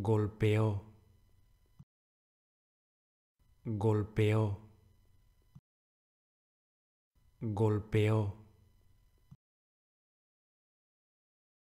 golpeó, golpeó, golpeó.